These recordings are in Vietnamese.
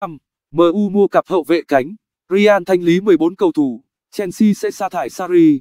5. MU mua cặp hậu vệ cánh, Real thanh lý 14 cầu thủ, Chelsea sẽ sa thải Sarri.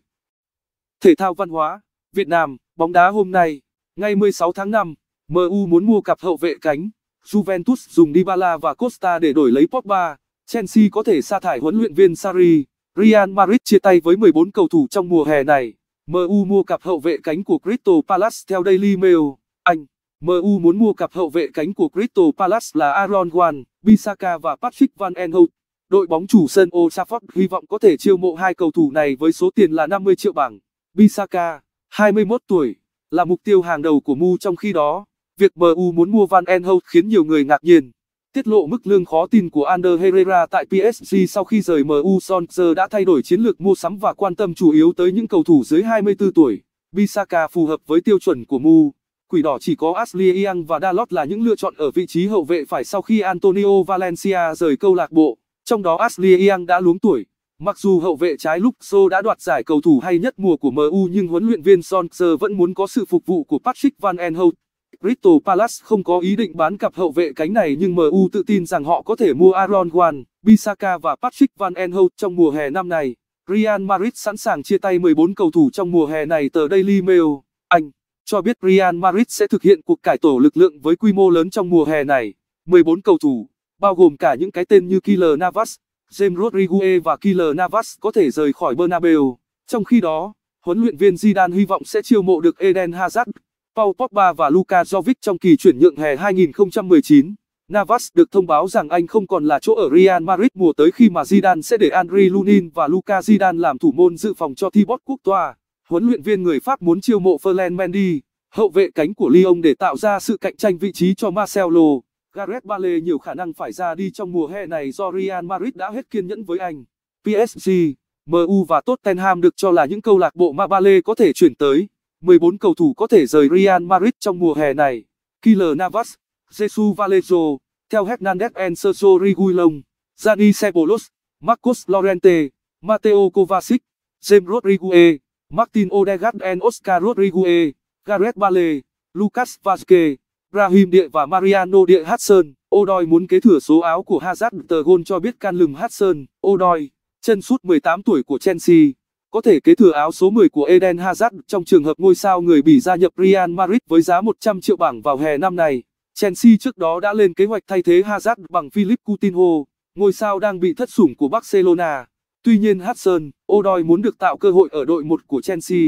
Thể thao văn hóa, Việt Nam, bóng đá hôm nay, ngày 16 tháng 5, MU muốn mua cặp hậu vệ cánh, Juventus dùng Dybala và Costa để đổi lấy Pogba, Chelsea có thể sa thải huấn luyện viên Sarri, Real Madrid chia tay với 14 cầu thủ trong mùa hè này. MU mua cặp hậu vệ cánh của Crystal Palace theo Daily Mail, Anh. MU muốn mua cặp hậu vệ cánh của Crystal Palace là Aaron Wan, Bisaka và Patrick Van Aanholt. Đội bóng chủ sân Old Trafford hy vọng có thể chiêu mộ hai cầu thủ này với số tiền là 50 triệu bảng. Bisaka, 21 tuổi, là mục tiêu hàng đầu của MU trong khi đó. Việc MU muốn mua Van Aanholt khiến nhiều người ngạc nhiên. Tiết lộ mức lương khó tin của Ander Herrera tại PSG sau khi rời MU Solskjaer đã thay đổi chiến lược mua sắm và quan tâm chủ yếu tới những cầu thủ dưới 24 tuổi. Bisaka phù hợp với tiêu chuẩn của MU. Quỷ đỏ chỉ có Ashley Young và Dalot là những lựa chọn ở vị trí hậu vệ phải sau khi Antonio Valencia rời câu lạc bộ, trong đó Ashley Young đã luống tuổi. Mặc dù hậu vệ trái Luxo đã đoạt giải cầu thủ hay nhất mùa của MU nhưng huấn luyện viên Solskjaer vẫn muốn có sự phục vụ của Patrick Van Aanholt. Crystal Palace không có ý định bán cặp hậu vệ cánh này nhưng MU tự tin rằng họ có thể mua Aaron Wan, Bisaka và Patrick Van Aanholt trong mùa hè năm nay. Real Madrid sẵn sàng chia tay 14 cầu thủ trong mùa hè này tờ Daily Mail, Anh cho biết Real Madrid sẽ thực hiện cuộc cải tổ lực lượng với quy mô lớn trong mùa hè này. 14 cầu thủ, bao gồm cả những cái tên như Killer Navas, James Rodriguez và Killer Navas có thể rời khỏi Bernabeu. Trong khi đó, huấn luyện viên Zidane hy vọng sẽ chiêu mộ được Eden Hazard, Paul Pogba và Luka Jovic trong kỳ chuyển nhượng hè 2019. Navas được thông báo rằng anh không còn là chỗ ở Real Madrid mùa tới khi mà Zidane sẽ để Andriy Lunin và Luka Zidane làm thủ môn dự phòng cho Thibaut Courtois. Huấn luyện viên người Pháp muốn chiêu mộ Ferland Mendy, hậu vệ cánh của Lyon để tạo ra sự cạnh tranh vị trí cho Marcelo. Gareth Bale nhiều khả năng phải ra đi trong mùa hè này do Real Madrid đã hết kiên nhẫn với anh. PSG, MU và Tottenham được cho là những câu lạc bộ mà Bale có thể chuyển tới. 14 cầu thủ có thể rời Real Madrid trong mùa hè này. Killer Navas, Jesus Vallejo, theo Hernandez and Sergio Reguilon, Gianni Ceballos, Marcos Llorente, Mateo Kovacic, James Rodriguez. Martin Odegaard and Oscar Rodriguez, Gareth Bale, Lucas Vazquez, Raheem Địa và Mariano Địa Hudson. Odoi muốn kế thừa số áo của Hazard tờ gôn cho biết can lừng Hudson, Odoi, chân sút 18 tuổi của Chelsea, có thể kế thừa áo số 10 của Eden Hazard trong trường hợp ngôi sao người Bỉ gia nhập Real Madrid với giá 100 triệu bảng vào hè năm này. Chelsea trước đó đã lên kế hoạch thay thế Hazard bằng Philip Coutinho, ngôi sao đang bị thất sủng của Barcelona. Tuy nhiên Hudson, Odoi muốn được tạo cơ hội ở đội 1 của Chelsea.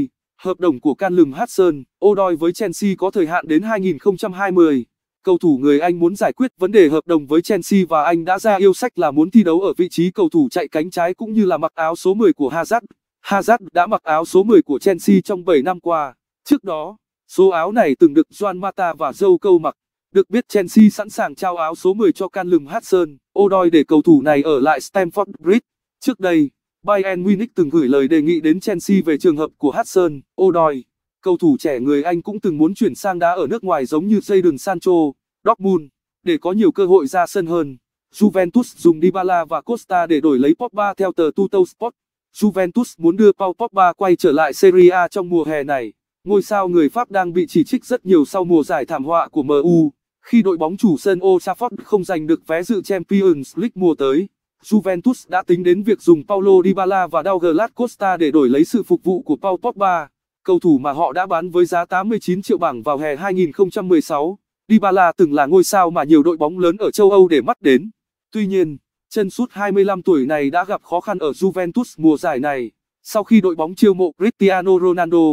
Hợp đồng của can lừng Hudson, Odoi với Chelsea có thời hạn đến 2020. Cầu thủ người Anh muốn giải quyết vấn đề hợp đồng với Chelsea và anh đã ra yêu sách là muốn thi đấu ở vị trí cầu thủ chạy cánh trái cũng như là mặc áo số 10 của Hazard. Hazard đã mặc áo số 10 của Chelsea trong 7 năm qua. Trước đó, số áo này từng được Juan Mata và Joe Câu mặc. Được biết Chelsea sẵn sàng trao áo số 10 cho can lừng Hudson, Odoi để cầu thủ này ở lại Stamford Bridge. Trước đây, Bayern Munich từng gửi lời đề nghị đến Chelsea về trường hợp của Hudson, Odoi. Cầu thủ trẻ người Anh cũng từng muốn chuyển sang đá ở nước ngoài giống như Jadon Sancho, Dortmund, để có nhiều cơ hội ra sân hơn. Juventus dùng Dybala và Costa để đổi lấy Pogba theo tờ Tutto Sport. Juventus muốn đưa Paul Pogba quay trở lại Serie A trong mùa hè này. Ngôi sao người Pháp đang bị chỉ trích rất nhiều sau mùa giải thảm họa của MU, khi đội bóng chủ sân Old Trafford không giành được vé dự Champions League mùa tới. Juventus đã tính đến việc dùng Paulo Dybala và Douglas Costa để đổi lấy sự phục vụ của Paul Pogba, cầu thủ mà họ đã bán với giá 89 triệu bảng vào hè 2016. Dybala từng là ngôi sao mà nhiều đội bóng lớn ở châu Âu để mắt đến. Tuy nhiên, chân sút 25 tuổi này đã gặp khó khăn ở Juventus mùa giải này. Sau khi đội bóng chiêu mộ Cristiano Ronaldo,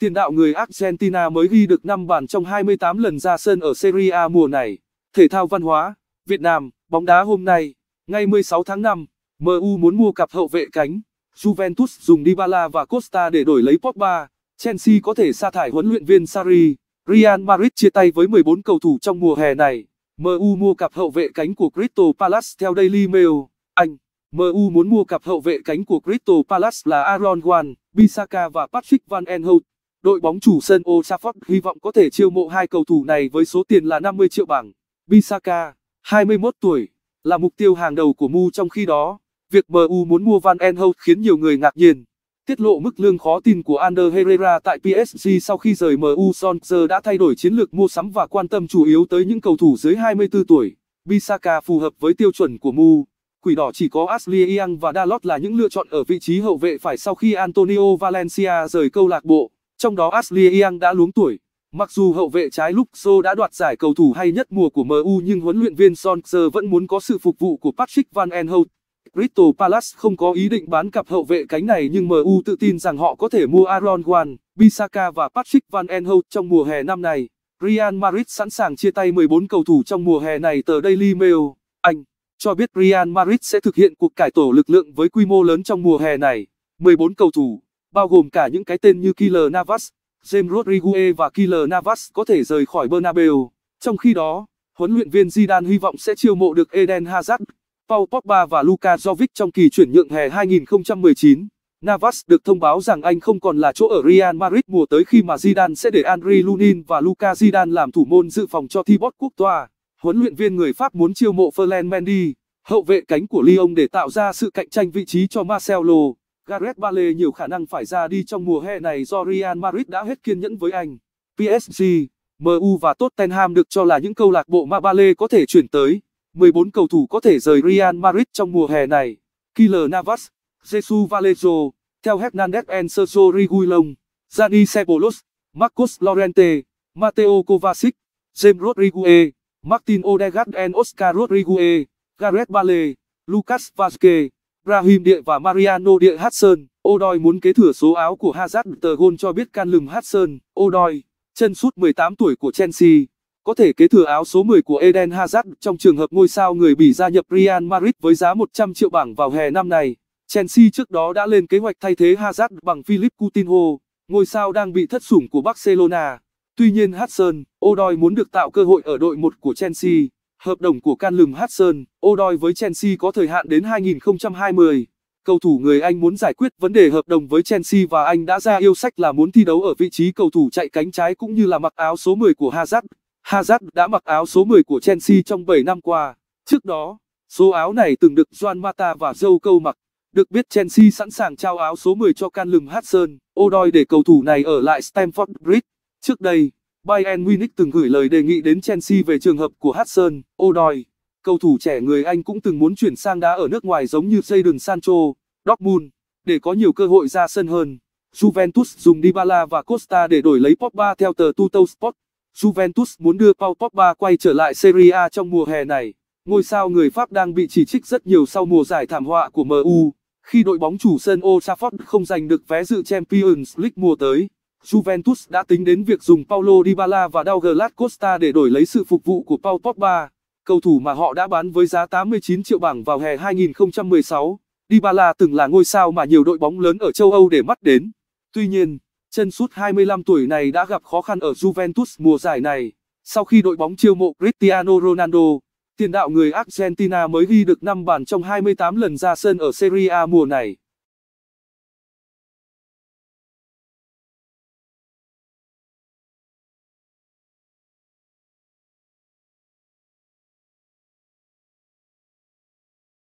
tiền đạo người Argentina mới ghi được 5 bàn trong 28 lần ra sân ở Serie A mùa này. Thể thao văn hóa, Việt Nam, bóng đá hôm nay. Ngày 16 tháng 5, MU muốn mua cặp hậu vệ cánh. Juventus dùng Dybala và Costa để đổi lấy Pogba. Chelsea có thể sa thải huấn luyện viên Sarri. Real Madrid chia tay với 14 cầu thủ trong mùa hè này. MU mua cặp hậu vệ cánh của Crystal Palace theo Daily Mail. Anh, MU muốn mua cặp hậu vệ cánh của Crystal Palace là Aaron Wan, Bisaka và Patrick Van Aanholt. Đội bóng chủ sân Old Trafford hy vọng có thể chiêu mộ hai cầu thủ này với số tiền là 50 triệu bảng. Bisaka, 21 tuổi, là mục tiêu hàng đầu của MU trong khi đó. Việc MU muốn mua Van Aanholt khiến nhiều người ngạc nhiên. Tiết lộ mức lương khó tin của Ander Herrera tại PSG sau khi rời MU Solskjaer đã thay đổi chiến lược mua sắm và quan tâm chủ yếu tới những cầu thủ dưới 24 tuổi. Bisaka phù hợp với tiêu chuẩn của MU. Quỷ đỏ chỉ có Ashley Young và Dalot là những lựa chọn ở vị trí hậu vệ phải sau khi Antonio Valencia rời câu lạc bộ, trong đó Ashley Young đã luống tuổi. Mặc dù hậu vệ trái Luxo đã đoạt giải cầu thủ hay nhất mùa của MU nhưng huấn luyện viên Solskjaer vẫn muốn có sự phục vụ của Patrick Van Aanholt. Crystal Palace không có ý định bán cặp hậu vệ cánh này nhưng MU tự tin rằng họ có thể mua Aaron Wan, Bisaka và Patrick Van Aanholt trong mùa hè năm nay. Real Madrid sẵn sàng chia tay 14 cầu thủ trong mùa hè này tờ Daily Mail, Anh, cho biết Real Madrid sẽ thực hiện cuộc cải tổ lực lượng với quy mô lớn trong mùa hè này. 14 cầu thủ, bao gồm cả những cái tên như Killer Navas, James Rodriguez và Killer Navas có thể rời khỏi Bernabeu. Trong khi đó, huấn luyện viên Zidane hy vọng sẽ chiêu mộ được Eden Hazard, Paul Pogba và Luka Jovic trong kỳ chuyển nhượng hè 2019. Navas được thông báo rằng anh không còn là chỗ ở Real Madrid mùa tới khi mà Zidane sẽ để Andriy Lunin và Luka Zidane làm thủ môn dự phòng cho Thibaut Courtois. Huấn luyện viên người Pháp muốn chiêu mộ Ferland Mendy, hậu vệ cánh của Lyon để tạo ra sự cạnh tranh vị trí cho Marcelo. Gareth Bale nhiều khả năng phải ra đi trong mùa hè này do Real Madrid đã hết kiên nhẫn với anh. PSG, MU và Tottenham được cho là những câu lạc bộ mà Bale có thể chuyển tới. 14 cầu thủ có thể rời Real Madrid trong mùa hè này. Killer Navas, Jesus Vallejo, theo Hernandez and Sergio Reguilon, Gianni Ceballos, Marcos Llorente, Mateo Kovacic, James Rodriguez, Martin Odegaard and Oscar Rodriguez, Gareth Bale, Lucas Vazquez. Raheem Địa và Mariano Địa Hudson. Odoi muốn kế thừa số áo của Hazard tờ gôn cho biết can lừng Hudson. Odoi, chân sút 18 tuổi của Chelsea, có thể kế thừa áo số 10 của Eden Hazard trong trường hợp ngôi sao người Bỉ gia nhập Real Madrid với giá 100 triệu bảng vào hè năm này. Chelsea trước đó đã lên kế hoạch thay thế Hazard bằng Philip Coutinho, ngôi sao đang bị thất sủng của Barcelona. Tuy nhiên Hudson, Odoi muốn được tạo cơ hội ở đội 1 của Chelsea. Hợp đồng của Canlum Hudson, Odoi với Chelsea có thời hạn đến 2020. Cầu thủ người Anh muốn giải quyết vấn đề hợp đồng với Chelsea và anh đã ra yêu sách là muốn thi đấu ở vị trí cầu thủ chạy cánh trái cũng như là mặc áo số 10 của Hazard. Hazard đã mặc áo số 10 của Chelsea trong 7 năm qua. Trước đó, số áo này từng được Juan Mata và Joe Câu mặc. Được biết Chelsea sẵn sàng trao áo số 10 cho Canlum Hudson, Odoi để cầu thủ này ở lại Stamford Bridge. Trước đây, Bayern Munich từng gửi lời đề nghị đến Chelsea về trường hợp của Hudson, Odoi. Cầu thủ trẻ người Anh cũng từng muốn chuyển sang đá ở nước ngoài giống như Jadon Sancho, Dortmund, để có nhiều cơ hội ra sân hơn. Juventus dùng Dybala và Costa để đổi lấy Pogba theo tờ Tutto Sport. Juventus muốn đưa Paul Pogba quay trở lại Serie A trong mùa hè này. Ngôi sao người Pháp đang bị chỉ trích rất nhiều sau mùa giải thảm họa của MU, khi đội bóng chủ sân Old Trafford không giành được vé dự Champions League mùa tới. Juventus đã tính đến việc dùng Paulo Dybala và Douglas Costa để đổi lấy sự phục vụ của Paul Pogba, cầu thủ mà họ đã bán với giá 89 triệu bảng vào hè 2016. Dybala từng là ngôi sao mà nhiều đội bóng lớn ở châu Âu để mắt đến. Tuy nhiên, chân sút 25 tuổi này đã gặp khó khăn ở Juventus mùa giải này. Sau khi đội bóng chiêu mộ Cristiano Ronaldo, tiền đạo người Argentina mới ghi được 5 bàn trong 28 lần ra sân ở Serie A mùa này.